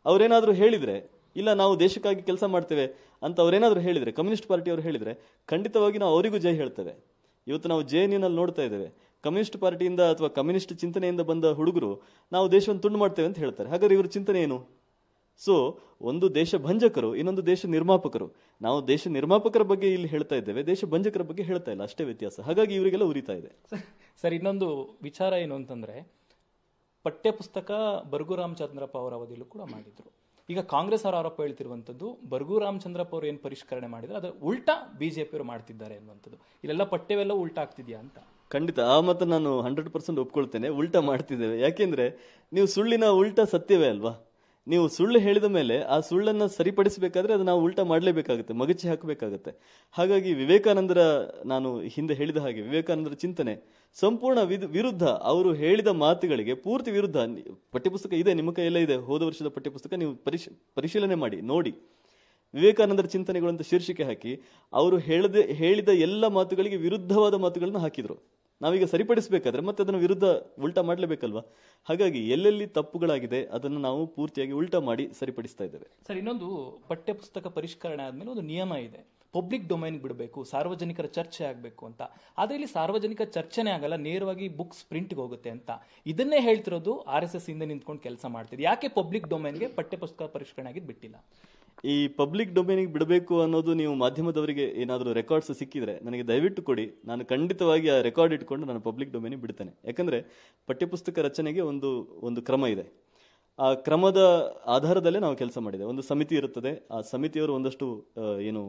ಅವರೇನಾದರೂ ಹೇಳಿದರೆ ಇಲ್ಲ ನಾವು ದೇಶಕ್ಕಾಗಿ ಕೆಲಸ ಮಾಡ್ತೇವೆ ಅಂತ ಅವರೇನಾದರೂ ಹೇಳಿದರೆ ಕಮ್ಯುನಿಸ್ಟ್ ಪಾರ್ಟಿಯವರು ಹೇಳಿದರೆ ಖಂಡಿತವಾಗಿ ನಾವು ಅವರಿಗೂ ಜೈ ಹೇಳ್ತೇವೆ ಇವತ್ತು ನಾವು ಜೆ ಎನ್ನಲ್ಲಿ ನೋಡ್ತಾ ಇದ್ದೇವೆ ಕಮ್ಯುನಿಸ್ಟ್ ಪಾರ್ಟಿಯಿಂದ ಅಥವಾ ಕಮ್ಯುನಿಸ್ಟ್ ಚಿಂತನೆಯಿಂದ ಬಂದ ಹುಡುಗರು ನಾವು ದೇಶವನ್ನು ತುಂಡು ಮಾಡ್ತೇವೆ ಅಂತ ಹೇಳ್ತಾರೆ ಹಾಗಾದ್ರೆ ಇವರ ಚಿಂತನೆ ಏನು ಸೊ ಒಂದು ದೇಶ ಭಂಜಕರು ಇನ್ನೊಂದು ದೇಶ ನಿರ್ಮಾಪಕರು ನಾವು ದೇಶ ನಿರ್ಮಾಪಕರ ಬಗ್ಗೆ ಇಲ್ಲಿ ಹೇಳ್ತಾ ಇದ್ದೇವೆ ದೇಶ ಭಂಜಕರ ಬಗ್ಗೆ ಹೇಳ್ತಾ ಇಲ್ಲ ಅಷ್ಟೇ ವ್ಯತ್ಯಾಸ ಹಾಗಾಗಿ ಇವರಿಗೆಲ್ಲ ಉರಿತಾ ಇದೆ ಸರ್ ಇನ್ನೊಂದು ವಿಚಾರ ಏನು ಅಂತಂದ್ರೆ ಪಠ್ಯ ಪುಸ್ತಕ ರಾಮ್ ರಾಮಚಂದ್ರಪ್ಪ ಅವರ ಅವಧಿಯಲ್ಲೂ ಕೂಡ ಮಾಡಿದ್ರು ಈಗ ಕಾಂಗ್ರೆಸ್ ಅವರ ಆರೋಪ ಹೇಳ್ತಿರುವಂಥದ್ದು ಬರ್ಗು ರಾಮಚಂದ್ರಪ್ಪ ಅವರು ಏನು ಪರಿಷ್ಕರಣೆ ಮಾಡಿದ್ರು ಅದರ ಉಲ್ಟಾ ಬಿಜೆಪಿಯವರು ಮಾಡ್ತಿದ್ದಾರೆ ಅನ್ನುವಂಥದ್ದು ಇಲ್ಲೆಲ್ಲ ಪಠ್ಯವೆಲ್ಲ ಉಲ್ಟಾ ಆಗ್ತಿದೆಯಾ ಅಂತ ಖಂಡಿತ ಆ ಮತ್ತು ನಾನು ಹಂಡ್ರೆಡ್ ಪರ್ಸೆಂಟ್ ಒಪ್ಕೊಳ್ತೇನೆ ಉಲ್ಟಾ ಮಾಡ್ತಿದ್ದೇವೆ ಯಾಕೆಂದ್ರೆ ನೀವು ಸುಳ್ಳಿನ ಉಲ್ಟಾ ಸತ್ಯವೇ ಅಲ್ವಾ ನೀವು ಸುಳ್ಳು ಹೇಳಿದ ಮೇಲೆ ಆ ಸುಳ್ಳನ್ನು ಸರಿಪಡಿಸಬೇಕಾದ್ರೆ ಅದು ನಾವು ಉಲ್ಟಾ ಮಾಡಲೇಬೇಕಾಗುತ್ತೆ ಮಗಚಿ ಹಾಕಬೇಕಾಗುತ್ತೆ ಹಾಗಾಗಿ ವಿವೇಕಾನಂದರ ನಾನು ಹಿಂದೆ ಹೇಳಿದ ಹಾಗೆ ವಿವೇಕಾನಂದರ ಚಿಂತನೆ ಸಂಪೂರ್ಣ ವಿರುದ್ಧ ಅವರು ಹೇಳಿದ ಮಾತುಗಳಿಗೆ ಪೂರ್ತಿ ವಿರುದ್ಧ ಪಠ್ಯಪುಸ್ತಕ ಇದೆ ನಿಮ್ಮ ಕೈಯಲ್ಲೇ ಇದೆ ಹೋದ ವರ್ಷದ ಪಠ್ಯಪುಸ್ತಕ ನೀವು ಪರಿಶಿ ಪರಿಶೀಲನೆ ಮಾಡಿ ನೋಡಿ ವಿವೇಕಾನಂದರ ಚಿಂತನೆಗಳಂತ ಶೀರ್ಷಿಕೆ ಹಾಕಿ ಅವರು ಹೇಳದೆ ಹೇಳಿದ ಎಲ್ಲ ಮಾತುಗಳಿಗೆ ವಿರುದ್ಧವಾದ ಮಾತುಗಳನ್ನು ಹಾಕಿದರು ನಾವೀಗ ಸರಿಪಡಿಸಬೇಕಾದ್ರೆ ಮತ್ತೆ ಅದನ್ನು ವಿರುದ್ಧ ಉಲ್ಟಾ ಮಾಡಲೇಬೇಕಲ್ವಾ ಹಾಗಾಗಿ ಎಲ್ಲೆಲ್ಲಿ ತಪ್ಪುಗಳಾಗಿದೆ ಅದನ್ನು ನಾವು ಪೂರ್ತಿಯಾಗಿ ಉಲ್ಟಾ ಮಾಡಿ ಸರಿಪಡಿಸ್ತಾ ಇದ್ದೇವೆ ಸರ್ ಇನ್ನೊಂದು ಪಠ್ಯಪುಸ್ತಕ ಪರಿಷ್ಕರಣೆ ಆದ್ಮೇಲೆ ಒಂದು ನಿಯಮ ಇದೆ ಪಬ್ಲಿಕ್ ಡೊಮೈನ್ ಬಿಡಬೇಕು ಸಾರ್ವಜನಿಕರ ಚರ್ಚೆ ಆಗಬೇಕು ಅಂತ ಆದರೆ ಇಲ್ಲಿ ಸಾರ್ವಜನಿಕ ಚರ್ಚೆನೇ ಆಗಲ್ಲ ನೇರವಾಗಿ ಬುಕ್ಸ್ ಪ್ರಿಂಟ್ಗೆ ಹೋಗುತ್ತೆ ಅಂತ ಇದನ್ನೇ ಹೇಳ್ತಿರೋದು ಆರ್ ಎಸ್ ಎಸ್ ಹಿಂದೆ ನಿಂತ್ಕೊಂಡು ಕೆಲಸ ಮಾಡ್ತಿದ್ದೆ ಯಾಕೆ ಪಬ್ಲಿಕ್ ಡೊಮೈನ್ಗೆ ಪಠ್ಯಪುಸ್ತಕ ಪರಿಷ್ಕರಣೆ ಆಗಿದ್ದು ಬಿಟ್ಟಿಲ್ಲ ಈ ಪಬ್ಲಿಕ್ ಡೊಮೇನಿಗೆ ಬಿಡಬೇಕು ಅನ್ನೋದು ನೀವು ಮಾಧ್ಯಮದವರಿಗೆ ಏನಾದರೂ ರೆಕಾರ್ಡ್ಸ್ ಸಿಕ್ಕಿದ್ರೆ ನನಗೆ ದಯವಿಟ್ಟು ಕೊಡಿ ನಾನು ಖಂಡಿತವಾಗಿ ಆ ರೆಕಾರ್ಡ್ ಇಟ್ಕೊಂಡು ನಾನು ಪಬ್ಲಿಕ್ ಡೊಮೇನಿಗೆ ಬಿಡ್ತೇನೆ ಯಾಕಂದರೆ ಪಠ್ಯಪುಸ್ತಕ ರಚನೆಗೆ ಒಂದು ಒಂದು ಕ್ರಮ ಇದೆ ಆ ಕ್ರಮದ ಆಧಾರದಲ್ಲೇ ನಾವು ಕೆಲಸ ಮಾಡಿದೆ ಒಂದು ಸಮಿತಿ ಇರುತ್ತದೆ ಆ ಸಮಿತಿಯವರು ಒಂದಷ್ಟು ಏನು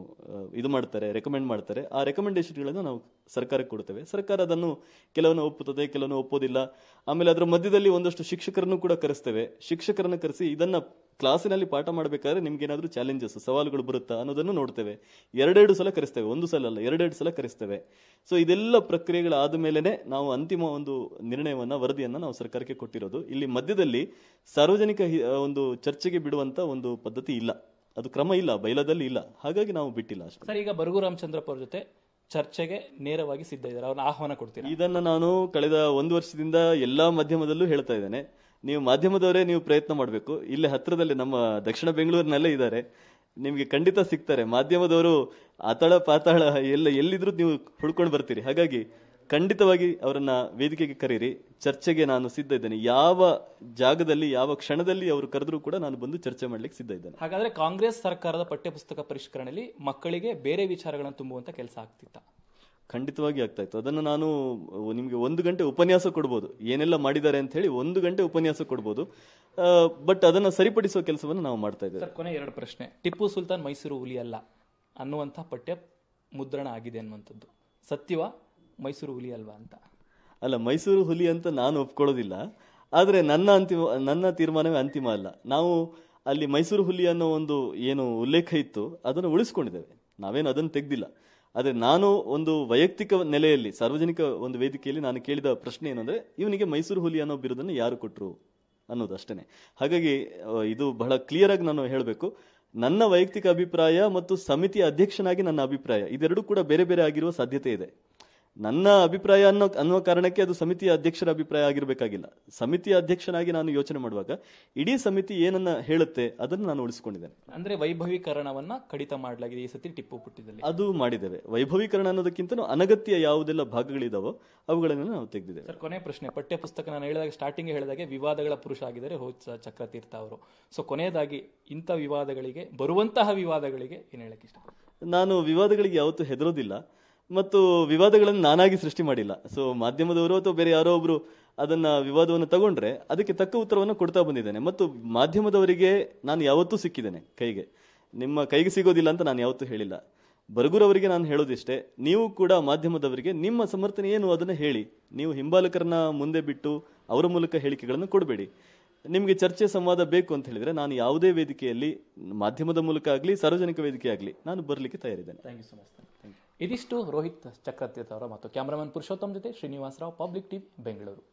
ಇದು ಮಾಡ್ತಾರೆ ರೆಕಮೆಂಡ್ ಮಾಡ್ತಾರೆ ಆ ರೆಕಮೆಂಡೇಷನ್ಗಳನ್ನು ನಾವು ಸರ್ಕಾರಕ್ಕೆ ಕೊಡ್ತೇವೆ ಸರ್ಕಾರ ಅದನ್ನು ಕೆಲವನ್ನು ಒಪ್ಪುತ್ತದೆ ಕೆಲವನ್ನು ಒಪ್ಪೋದಿಲ್ಲ ಆಮೇಲೆ ಅದರ ಮಧ್ಯದಲ್ಲಿ ಒಂದಷ್ಟು ಶಿಕ್ಷಕರನ್ನು ಕೂಡ ಕರೆಸ್ತೇವೆ ಶಿಕ್ಷಕರನ್ನು ಕರೆಸಿ ಇದನ್ನು ಕ್ಲಾಸಿನಲ್ಲಿ ಪಾಠ ಮಾಡಬೇಕಾದ್ರೆ ನಿಮ್ಗೆ ಏನಾದರೂ ಚಾಲೆಂಜಸ್ ಸವಾಲುಗಳು ಬರುತ್ತಾ ಅನ್ನೋದನ್ನು ನೋಡ್ತೇವೆ ಎರಡೆರಡು ಸಲ ಕರೆಸ್ತೇವೆ ಒಂದು ಸಲ ಅಲ್ಲ ಎರಡೆರಡು ಸಲ ಕರೆಸ್ತೇವೆ ಸೊ ಇದೆಲ್ಲ ಪ್ರಕ್ರಿಯೆಗಳಾದ ಮೇಲೇ ನಾವು ಅಂತಿಮ ಒಂದು ನಿರ್ಣಯವನ್ನು ವರದಿಯನ್ನು ನಾವು ಸರ್ಕಾರಕ್ಕೆ ಕೊಟ್ಟಿರೋದು ಇಲ್ಲಿ ಮಧ್ಯದಲ್ಲಿ ಸಾರ್ವಜನಿಕ ಒಂದು ಚರ್ಚೆಗೆ ಬಿಡುವಂತ ಒಂದು ಪದ್ಧತಿ ಇಲ್ಲ ಅದು ಕ್ರಮ ಇಲ್ಲ ಬೈಲದಲ್ಲಿ ಇಲ್ಲ ಹಾಗಾಗಿ ನಾವು ಬಿಟ್ಟಿಲ್ಲ ಅಷ್ಟೇ ಸರ್ ಈಗ ಬರಗು ರಾಮಚಂದ್ರಪ್ಪ ಅವ್ರ ಜೊತೆ ಚರ್ಚೆಗೆ ನೇರವಾಗಿ ಸಿದ್ಧ ಇದ್ದಾರೆ ಅವ್ರನ್ನ ಆಹ್ವಾನ ಕೊಡ್ತೀನಿ ಇದನ್ನ ನಾನು ಕಳೆದ ಒಂದು ವರ್ಷದಿಂದ ಎಲ್ಲಾ ಮಾಧ್ಯಮದಲ್ಲೂ ಹೇಳ್ತಾ ಇದ್ದೇನೆ ನೀವು ಮಾಧ್ಯಮದವರೇ ನೀವು ಪ್ರಯತ್ನ ಮಾಡಬೇಕು ಇಲ್ಲಿ ಹತ್ರದಲ್ಲಿ ನಮ್ಮ ದಕ್ಷಿಣ ಬೆಂಗಳೂರಿನಲ್ಲೇ ಇದ್ದಾರೆ ನಿಮಗೆ ಖಂಡಿತ ಸಿಗ್ತಾರೆ ಮಾಧ್ಯಮದವರು ಅತಳ ಪಾತಾಳ ಎಲ್ಲ ಎಲ್ಲಿದ್ರು ನೀವು ಹುಡ್ಕೊಂಡು ಬರ್ತೀರಿ ಹಾಗಾಗಿ ಖಂಡಿತವಾಗಿ ಅವರನ್ನ ವೇದಿಕೆಗೆ ಕರೀರಿ ಚರ್ಚೆಗೆ ನಾನು ಸಿದ್ಧ ಇದ್ದೇನೆ ಯಾವ ಜಾಗದಲ್ಲಿ ಯಾವ ಕ್ಷಣದಲ್ಲಿ ಅವರು ಕರೆದ್ರೂ ಕೂಡ ನಾನು ಬಂದು ಚರ್ಚೆ ಮಾಡ್ಲಿಕ್ಕೆ ಸಿದ್ಧ ಇದ್ದೇನೆ ಹಾಗಾದ್ರೆ ಕಾಂಗ್ರೆಸ್ ಸರ್ಕಾರದ ಪಠ್ಯಪುಸ್ತಕ ಪರಿಷ್ಕರಣೆಯಲ್ಲಿ ಮಕ್ಕಳಿಗೆ ಬೇರೆ ವಿಚಾರಗಳನ್ನು ತುಂಬುವಂತ ಕೆಲಸ ಆಗ್ತಿತ್ತ ಖಂಡಿತವಾಗಿ ಆಗ್ತಾ ಇತ್ತು ಅದನ್ನು ನಾನು ನಿಮಗೆ ಒಂದು ಗಂಟೆ ಉಪನ್ಯಾಸ ಕೊಡ್ಬೋದು ಏನೆಲ್ಲ ಮಾಡಿದ್ದಾರೆ ಅಂತ ಹೇಳಿ ಒಂದು ಗಂಟೆ ಉಪನ್ಯಾಸ ಕೊಡ್ಬೋದು ಬಟ್ ಅದನ್ನು ಸರಿಪಡಿಸುವ ಕೆಲಸವನ್ನು ನಾವು ಮಾಡ್ತಾ ಇದ್ದೇವೆ ಕೊನೆ ಎರಡು ಪ್ರಶ್ನೆ ಟಿಪ್ಪು ಸುಲ್ತಾನ್ ಮೈಸೂರು ಹುಲಿ ಅಲ್ಲ ಅನ್ನುವಂಥ ಪಠ್ಯ ಮುದ್ರಣ ಆಗಿದೆ ಅನ್ನುವಂಥದ್ದು ಸತ್ಯವ ಮೈಸೂರು ಹುಲಿ ಅಲ್ವಾ ಅಂತ ಅಲ್ಲ ಮೈಸೂರು ಹುಲಿ ಅಂತ ನಾನು ಒಪ್ಕೊಳ್ಳೋದಿಲ್ಲ ಆದರೆ ನನ್ನ ಅಂತಿಮ ನನ್ನ ತೀರ್ಮಾನವೇ ಅಂತಿಮ ಅಲ್ಲ ನಾವು ಅಲ್ಲಿ ಮೈಸೂರು ಹುಲಿ ಅನ್ನೋ ಒಂದು ಏನು ಉಲ್ಲೇಖ ಇತ್ತು ಅದನ್ನು ಉಳಿಸ್ಕೊಂಡಿದ್ದೇವೆ ನಾವೇನು ಅದನ್ನು ತೆಗ್ದಿಲ್ಲ ಆದರೆ ನಾನು ಒಂದು ವೈಯಕ್ತಿಕ ನೆಲೆಯಲ್ಲಿ ಸಾರ್ವಜನಿಕ ಒಂದು ವೇದಿಕೆಯಲ್ಲಿ ನಾನು ಕೇಳಿದ ಪ್ರಶ್ನೆ ಏನಂದರೆ ಇವನಿಗೆ ಮೈಸೂರು ಹುಲಿ ಅನ್ನೋ ಬಿರುದನ್ನು ಯಾರು ಕೊಟ್ಟರು ಅನ್ನೋದು ಅಷ್ಟೇ ಹಾಗಾಗಿ ಇದು ಬಹಳ ಕ್ಲಿಯರಾಗಿ ನಾನು ಹೇಳಬೇಕು ನನ್ನ ವೈಯಕ್ತಿಕ ಅಭಿಪ್ರಾಯ ಮತ್ತು ಸಮಿತಿ ಅಧ್ಯಕ್ಷನಾಗಿ ನನ್ನ ಅಭಿಪ್ರಾಯ ಇದೆರಡೂ ಕೂಡ ಬೇರೆ ಬೇರೆ ಆಗಿರುವ ಸಾಧ್ಯತೆ ಇದೆ ನನ್ನ ಅಭಿಪ್ರಾಯ ಅನ್ನೋ ಅನ್ನೋ ಕಾರಣಕ್ಕೆ ಅದು ಸಮಿತಿಯ ಅಧ್ಯಕ್ಷರ ಅಭಿಪ್ರಾಯ ಆಗಿರಬೇಕಾಗಿಲ್ಲ ಸಮಿತಿಯ ಅಧ್ಯಕ್ಷನಾಗಿ ನಾನು ಯೋಚನೆ ಮಾಡುವಾಗ ಇಡೀ ಸಮಿತಿ ಏನನ್ನ ಹೇಳುತ್ತೆ ಅದನ್ನು ನಾನು ಉಳಿಸಿಕೊಂಡಿದ್ದೇನೆ ಅಂದ್ರೆ ವೈಭವೀಕರಣವನ್ನ ಕಡಿತ ಮಾಡಲಾಗಿದೆ ಈ ಸತಿ ಟಿಪ್ಪು ಪುಟ್ಟಿದಲ್ಲಿ ಅದು ಮಾಡಿದ್ದೇವೆ ವೈಭವೀಕರಣ ಅನ್ನೋದಕ್ಕಿಂತ ಅನಗತ್ಯ ಯಾವುದೆಲ್ಲ ಭಾಗಗಳಿದಾವೋ ಅವುಗಳನ್ನು ನಾವು ತೆಗೆದಿದ್ದೇವೆ ಸರ್ ಕೊನೆ ಪ್ರಶ್ನೆ ಪಠ್ಯ ಪುಸ್ತಕ ನಾನು ಹೇಳಿದಾಗ ಸ್ಟಾರ್ಟಿಂಗ್ ಹೇಳಿದಾಗೆ ವಿವಾದಗಳ ಪುರುಷ ಆಗಿದ್ದಾರೆ ಹೋ ಚಕ್ರತೀರ್ಥ ಅವರು ಸೊ ಕೊನೆಯದಾಗಿ ಇಂಥ ವಿವಾದಗಳಿಗೆ ಬರುವಂತಹ ವಿವಾದಗಳಿಗೆ ಏನು ಹೇಳಕ್ಕೆ ಇಷ್ಟ ನಾನು ವಿವಾದಗಳಿಗೆ ಯಾವತ್ತೂ ಹೆದರೋದಿಲ್ಲ ಮತ್ತು ವಿವಾದಗಳನ್ನು ನಾನಾಗಿ ಸೃಷ್ಟಿ ಮಾಡಿಲ್ಲ ಸೊ ಮಾಧ್ಯಮದವರು ಅಥವಾ ಬೇರೆ ಯಾರೋ ಒಬ್ಬರು ಅದನ್ನ ವಿವಾದವನ್ನು ತಗೊಂಡ್ರೆ ಅದಕ್ಕೆ ತಕ್ಕ ಉತ್ತರವನ್ನು ಕೊಡ್ತಾ ಬಂದಿದ್ದೇನೆ ಮತ್ತು ಮಾಧ್ಯಮದವರಿಗೆ ನಾನು ಯಾವತ್ತೂ ಸಿಕ್ಕಿದ್ದೇನೆ ಕೈಗೆ ನಿಮ್ಮ ಕೈಗೆ ಸಿಗೋದಿಲ್ಲ ಅಂತ ನಾನು ಯಾವತ್ತೂ ಹೇಳಿಲ್ಲ ಬರಗೂರವರಿಗೆ ನಾನು ಹೇಳೋದಿಷ್ಟೇ ನೀವು ಕೂಡ ಮಾಧ್ಯಮದವರಿಗೆ ನಿಮ್ಮ ಸಮರ್ಥನೆ ಏನು ಅದನ್ನು ಹೇಳಿ ನೀವು ಹಿಂಬಾಲಕರನ್ನ ಮುಂದೆ ಬಿಟ್ಟು ಅವರ ಮೂಲಕ ಹೇಳಿಕೆಗಳನ್ನು ಕೊಡಬೇಡಿ ನಿಮಗೆ ಚರ್ಚೆ ಸಂವಾದ ಬೇಕು ಅಂತ ಹೇಳಿದರೆ ನಾನು ಯಾವುದೇ ವೇದಿಕೆಯಲ್ಲಿ ಮಾಧ್ಯಮದ ಮೂಲಕ ಆಗಲಿ ಸಾರ್ವಜನಿಕ ವೇದಿಕೆ ಆಗಲಿ ನಾನು ಬರಲಿಕ್ಕೆ ತಯಾರಿದ್ದೇನೆ ಥ್ಯಾಂಕ್ ಯು ಸೊ ಮಚ್ ಇದಿಷ್ಟು ರೋಹಿತ್ ಚಕ್ರತೀರ್ಥ ಅವರ ಮತ್ತು ಕ್ಯಾಮರಾಮನ್ ಪುರುಷೋತ್ತಮ್ ಜೊತೆ ಶ್ರೀನಿವಾಸರಾವ್ ಪಬ್ಲಿಕ್ ಟಿವಿ ಬೆಂಗಳೂರು